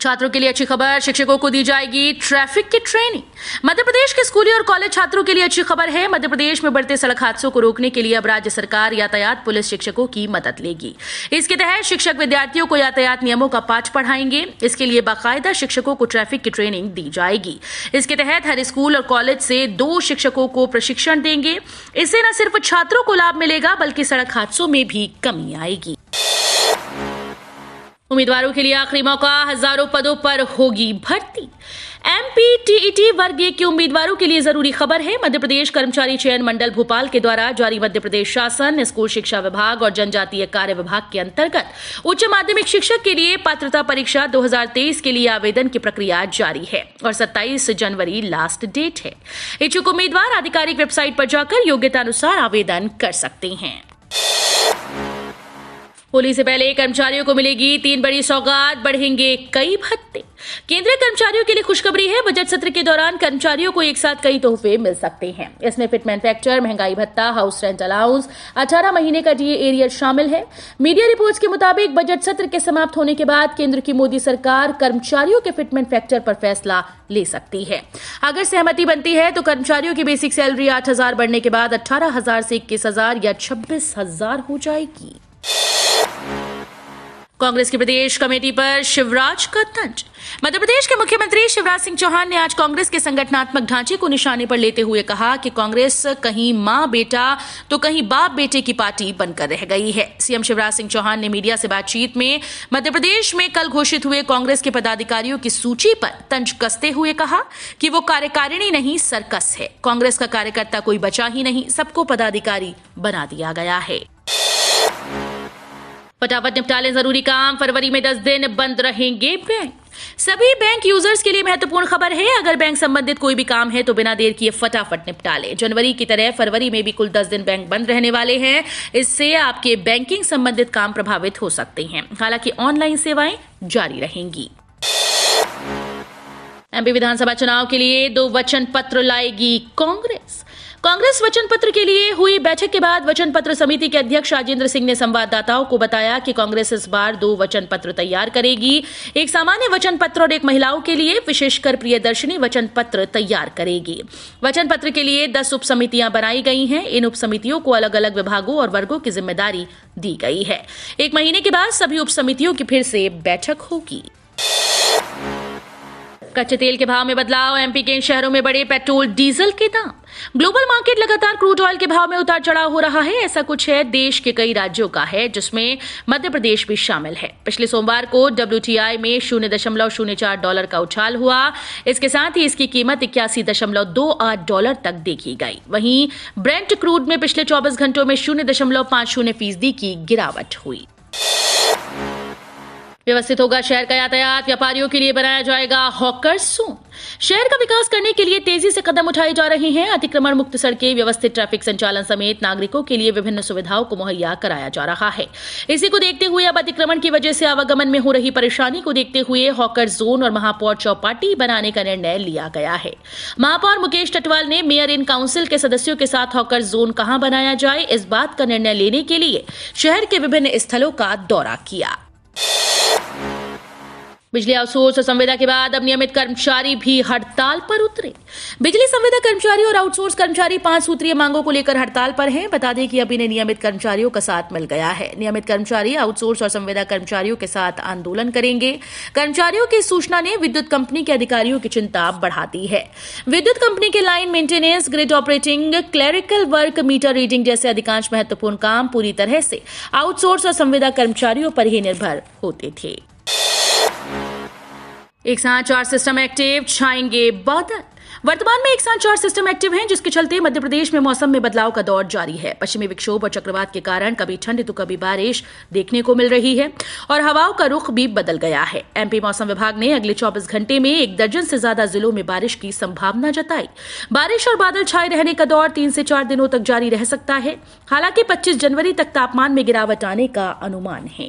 छात्रों के लिए अच्छी खबर शिक्षकों को दी जाएगी ट्रैफिक की ट्रेनिंग मध्य प्रदेश के स्कूली और कॉलेज छात्रों के लिए अच्छी खबर है मध्य प्रदेश में बढ़ते सड़क हादसों को रोकने के लिए अब राज्य सरकार यातायात पुलिस शिक्षकों की मदद लेगी इसके तहत शिक्षक विद्यार्थियों को यातायात नियमों का पाठ पढ़ाएंगे इसके लिए बाकायदा शिक्षकों को ट्रैफिक की ट्रेनिंग दी जाएगी इसके तहत हर स्कूल और कॉलेज से दो शिक्षकों को प्रशिक्षण देंगे इससे न सिर्फ छात्रों को लाभ मिलेगा बल्कि सड़क हादसों में भी कमी आएगी उम्मीदवारों के लिए आखिरी मौका हजारों पदों पर होगी भर्ती एमपी टीईटी वर्ग के उम्मीदवारों के लिए जरूरी खबर है मध्य प्रदेश कर्मचारी चयन मंडल भोपाल के द्वारा जारी मध्य प्रदेश शासन स्कूल शिक्षा विभाग और जनजातीय कार्य विभाग के अंतर्गत उच्च माध्यमिक शिक्षक के लिए पात्रता परीक्षा 2023 के लिए आवेदन की प्रक्रिया जारी है और 27 जनवरी लास्ट डेट है इच्छुक उम्मीदवार आधिकारिक वेबसाइट पर जाकर योग्यता अनुसार आवेदन कर सकते हैं होली से पहले कर्मचारियों को मिलेगी तीन बड़ी सौगात बढ़ेंगे कई भत्ते केंद्रीय कर्मचारियों के लिए खुशखबरी है बजट सत्र के दौरान कर्मचारियों को एक साथ कई तोहफे मिल सकते हैं इसमें फिट मैन्युफैक्चर महंगाई भत्ता हाउस रेंट अलाउंस अठारह महीने का डीए एरियर शामिल है मीडिया रिपोर्ट्स के मुताबिक बजट सत्र के समाप्त होने के बाद केंद्र की मोदी सरकार कर्मचारियों के फिट मैन्युफैक्चर पर फैसला ले सकती है अगर सहमति बनती है तो कर्मचारियों की बेसिक सैलरी आठ बढ़ने के बाद अठारह से इक्कीस या छब्बीस हो जाएगी कांग्रेस की प्रदेश कमेटी पर शिवराज का तंज मध्य प्रदेश के मुख्यमंत्री शिवराज सिंह चौहान ने आज कांग्रेस के संगठनात्मक ढांचे को निशाने पर लेते हुए कहा कि कांग्रेस कहीं मां बेटा तो कहीं बाप बेटे की पार्टी बनकर रह गई है सीएम शिवराज सिंह चौहान ने मीडिया से बातचीत में मध्य प्रदेश में कल घोषित हुए कांग्रेस के पदाधिकारियों की सूची पर तंज कसते हुए कहा कि वो कार्यकारिणी नहीं सर्कस है कांग्रेस का कार्यकर्ता कोई बचा ही नहीं सबको पदाधिकारी बना दिया गया है फटाफट निपटा लें जरूरी काम फरवरी में दस दिन बंद रहेंगे बैंक सभी बैंक यूजर्स के लिए महत्वपूर्ण खबर है अगर बैंक संबंधित कोई भी काम है तो बिना देर किए फटाफट निपटा लें जनवरी की तरह फरवरी में भी कुल दस दिन बैंक बंद रहने वाले हैं इससे आपके बैंकिंग संबंधित काम प्रभावित हो सकते हैं हालांकि ऑनलाइन सेवाएं जारी रहेंगी एमपी विधानसभा चुनाव के लिए दो वचन पत्र लाएगी कांग्रेस कांग्रेस वचन पत्र के लिए हुई बैठक के बाद वचन पत्र समिति के अध्यक्ष राजेंद्र सिंह ने संवाददाताओं को बताया कि कांग्रेस इस बार दो वचन पत्र तैयार करेगी एक सामान्य वचन पत्र और एक महिलाओं के लिए विशेषकर प्रियदर्शनी वचन पत्र तैयार करेगी वचन पत्र के लिए दस उप समितियां बनाई गई हैं इन उप समितियों को अलग अलग विभागों और वर्गों की जिम्मेदारी दी गई है एक महीने के बाद सभी उप समितियों की फिर से बैठक होगी कच्चे तेल के भाव में बदलाव एमपी के शहरों में बढ़े पेट्रोल डीजल के दाम ग्लोबल मार्केट लगातार क्रूड ऑयल के भाव में उतार चढ़ाव हो रहा है ऐसा कुछ है देश के कई राज्यों का है जिसमें मध्य प्रदेश भी शामिल है पिछले सोमवार को डब्ल्यू में शून्य दशमलव शून्य चार डॉलर का उछाल हुआ इसके साथ ही इसकी कीमत इक्यासी दशमलव दो आठ डॉलर तक देखी गई वहीं ब्रेंट क्रूड में पिछले चौबीस घंटों में शून्य दशमलव पांच शून्य फीसदी की गिरावट हुई व्यवस्थित होगा शहर का यातायात व्यापारियों के लिए बनाया जाएगा हॉकर सोन शहर का विकास करने के लिए तेजी से कदम उठाए जा रहे हैं अतिक्रमण मुक्त सड़कें व्यवस्थित ट्रैफिक संचालन समेत नागरिकों के लिए विभिन्न सुविधाओं को मुहैया कराया जा रहा है इसी को देखते हुए अब अतिक्रमण की वजह से आवागमन में हो रही परेशानी को देखते हुए हॉकर जोन और महापौर चौपाटी बनाने का निर्णय लिया गया है महापौर मुकेश टटवाल ने मेयर इन काउंसिल के सदस्यों के साथ हॉकर जोन कहाँ बनाया जाए इस बात का निर्णय लेने के लिए शहर के विभिन्न स्थलों का दौरा किया बिजली आउटसोर्स और संविदा के बाद अब नियमित कर्मचारी भी हड़ताल पर उतरे बिजली संविदा कर्मचारी और आउटसोर्स कर्मचारी पांच सूत्रीय मांगों को लेकर हड़ताल पर हैं बता दें कि अब इन्हें नियमित कर्मचारियों का साथ मिल गया है नियमित कर्मचारी आउटसोर्स और संविदा कर्मचारियों के साथ आंदोलन करेंगे कर्मचारियों की सूचना ने विद्युत कंपनी के अधिकारियों की चिंता बढ़ा दी है विद्युत कंपनी के line maintenance grid operating clerical work meter reading जैसे अधिकांश महत्वपूर्ण काम पूरी तरह से आउटसोर्स और संविदा कर्मचारियों पर ही निर्भर होते थे एक साथ चार सिस्टम एक्टिव छाएंगे बादल वर्तमान में एक साथ चार सिस्टम एक्टिव हैं जिसके चलते मध्य प्रदेश में मौसम में बदलाव का दौर जारी है पश्चिमी विक्षोभ और चक्रवात के कारण कभी ठंड तो कभी बारिश देखने को मिल रही है और हवाओं का रुख भी बदल गया है एमपी मौसम विभाग ने अगले 24 घंटे में एक दर्जन से ज्यादा जिलों में बारिश की संभावना जताई बारिश और बादल छाए रहने का दौर तीन से चार दिनों तक जारी रह सकता है हालांकि पच्चीस जनवरी तक तापमान में गिरावट आने का अनुमान है